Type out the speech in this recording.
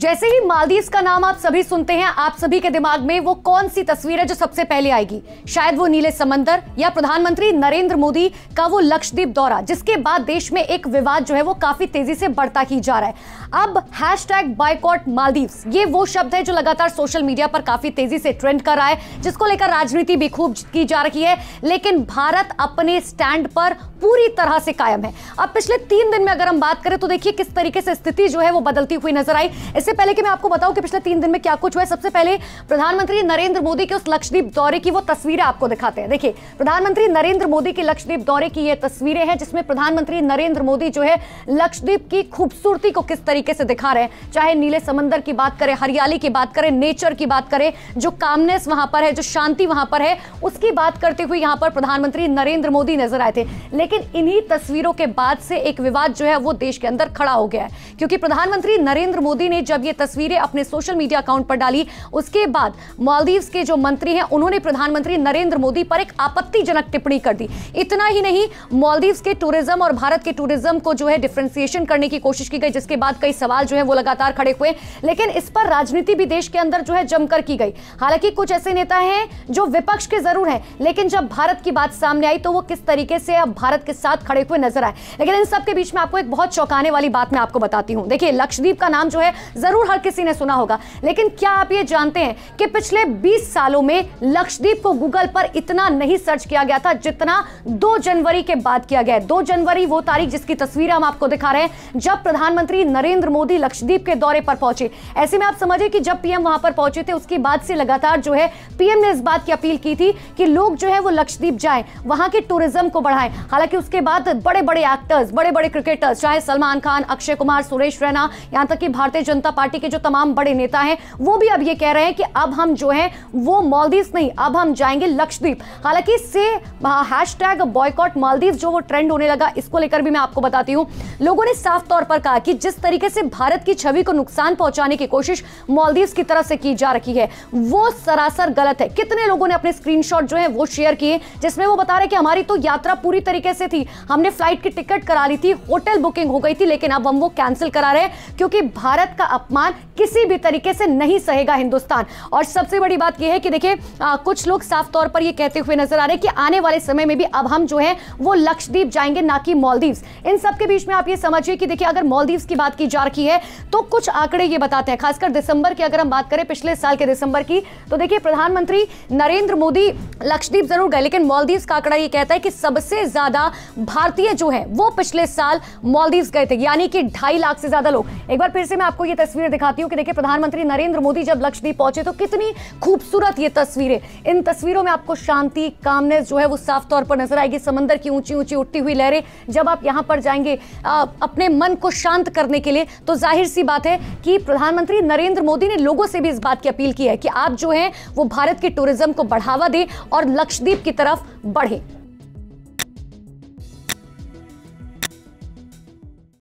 जैसे ही मालदीव का नाम आप सभी सुनते हैं आप सभी के दिमाग में वो कौन सी तस्वीर है जो सबसे पहले आएगी शायद वो नीले समंदर या प्रधानमंत्री नरेंद्र मोदी का वो लक्षद्वीप दौरा जिसके बाद देश में एक विवाद जो है वो काफी तेजी से बढ़ता ही जा रहा है अब हैश टैग बाइकॉट मालदीव ये वो शब्द है जो लगातार सोशल मीडिया पर काफी तेजी से ट्रेंड कर रहा है जिसको लेकर राजनीति भी खूब की जा रही है लेकिन भारत अपने स्टैंड पर पूरी तरह से कायम है अब पिछले तीन दिन में अगर हम बात करें तो देखिए किस तरीके से स्थिति जो है वो बदलती हुई नजर आई इससे पहले कि मैं आपको बताऊं कि पिछले तीन दिन में क्या कुछ हुआ सबसे पहले प्रधानमंत्री नरेंद्र मोदी के उस लक्षद्वीप दौरे की वो तस्वीरें आपको दिखाते हैं देखिए प्रधानमंत्री नरेंद्र मोदी के लक्षद्वीप दौरे की ये तस्वीरें हैं जिसमें प्रधानमंत्री नरेंद्र मोदी जो है लक्षद्वीप की खूबसूरती को किस तरीके से दिखा रहे हैं चाहे नीले समंदर की बात करें हरियाली की बात करें नेचर की बात करें जो कामनेस वहां पर है जो शांति वहां पर है उसकी बात करते हुए यहां पर प्रधानमंत्री नरेंद्र मोदी नजर आए थे लेकिन इन्हीं तस्वीरों के बाद से एक विवाद जो है वो देश के अंदर खड़ा हो गया है क्योंकि प्रधानमंत्री नरेंद्र मोदी ने जब जब ये तस्वीरें अपने सोशल मीडिया अकाउंट पर डाली उसके बाद मालदीव्स के जो मंत्री हैं उन्होंने प्रधानमंत्री नरेंद्र मोदी पर एक आपत्तिजनक टिप्पणी कर दी इतना ही नहीं मालदीव्स के टूरिज्म और भारत के टूरिज्म को जो है डिफ्रेंसिएशन करने की कोशिश की गई जिसके बाद कई सवाल जो है वो लगातार खड़े हुए लेकिन इस पर राजनीति भी देश के अंदर जो है जमकर की गई हालांकि कुछ ऐसे नेता हैं जो विपक्ष के जरूर हैं लेकिन जब भारत की बात सामने आई तो वो किस तरीके से अब भारत के साथ खड़े हुए नजर आए लेकिन इन सबके बीच में आपको एक बहुत चौंकाने वाली बात मैं आपको बताती हूं देखिए लक्षद्वीप का नाम जो है जरूर हर किसी ने सुना होगा लेकिन क्या आप ये जानते हैं कि पिछले 20 सालों में लक्षदीप को गूगल पर इतना नहीं सर्च किया गया था जितना 2 जनवरी के बाद किया गया दो जनवरी वो तारीख जिसकी तस्वीर हम आपको दिखा रहे हैं जब प्रधानमंत्री नरेंद्र मोदी लक्षदीप के दौरे पर पहुंचे ऐसे में आप समझे कि जब पीएम वहां पर पहुंचे थे उसके बाद से लगातार जो है पीएम ने इस बात की अपील की थी कि लोग जो है वो लक्षदीप जाए वहां के टूरिज्म को बढ़ाएं हालांकि उसके बाद बड़े बड़े एक्टर्स बड़े बड़े क्रिकेटर्स चाहे सलमान खान अक्षय कुमार सुरेश रैना यहां तक कि भारतीय जनता जनता पार्टी के जो तमाम बड़े नेता हैं वो भी अब ये कह रहे हैं कि अब हम जो है वो मालदीव नहीं अब हम जाएंगे लक्षद्वीप हालांकि से हैश टैग बॉयकॉट मालदीव जो वो ट्रेंड होने लगा इसको लेकर भी मैं आपको बताती हूँ लोगों ने साफ तौर पर कहा कि जिस तरीके से भारत की छवि को नुकसान पहुंचाने की कोशिश मालदीव की तरफ से की जा रही है वो सरासर गलत है कितने लोगों ने अपने स्क्रीन जो है वो शेयर किए जिसमें वो बता रहे कि हमारी तो यात्रा पूरी तरीके से थी हमने फ्लाइट की टिकट करा ली थी होटल बुकिंग हो गई थी लेकिन अब हम वो कैंसिल करा रहे हैं क्योंकि भारत का अपमान किसी भी तरीके से नहीं सहेगा हिंदुस्तान और सबसे बड़ी बात यह है कि देखिए कुछ लोग साफ तौर पर यह कहते हुए नजर आ रहे हैं कि आने वाले समय में भी अब हम जो है वो लक्षद्वीप जाएंगे ना कि मालदीव्स इन सबके बीच में आप ये समझिए कि देखिए अगर मालदीव्स की बात की जा रही है तो कुछ आंकड़े ये बताते हैं खासकर दिसंबर की अगर हम बात करें पिछले साल के दिसंबर की तो देखिए प्रधानमंत्री नरेंद्र मोदी लक्षद्वीप जरूर गए लेकिन मालदीव्स का आंकड़ा ये कहता है कि सबसे ज्यादा भारतीय जो है वो पिछले साल मालदीव्स गए थे यानी कि ढाई लाख से ज्यादा लोग एक बार फिर से मैं आपको ये तस्वीर दिखाती हूँ कि देखिए प्रधानमंत्री नरेंद्र मोदी जब लक्षद्वीप पहुंचे तो कितनी खूबसूरत ये तस्वीरें इन तस्वीरों में आपको शांति कामनेस जो है वो साफ तौर पर नजर आएगी समंदर की ऊंची ऊंची उठती हुई लहरें जब आप यहाँ पर जाएंगे अपने मन को शांत करने के लिए तो जाहिर सी बात है कि प्रधानमंत्री नरेंद्र मोदी ने लोगों से भी इस बात की अपील की है कि आप जो है वो भारत के टूरिज्म को बढ़ावा दें और लक्षद्वीप की तरफ बढ़ें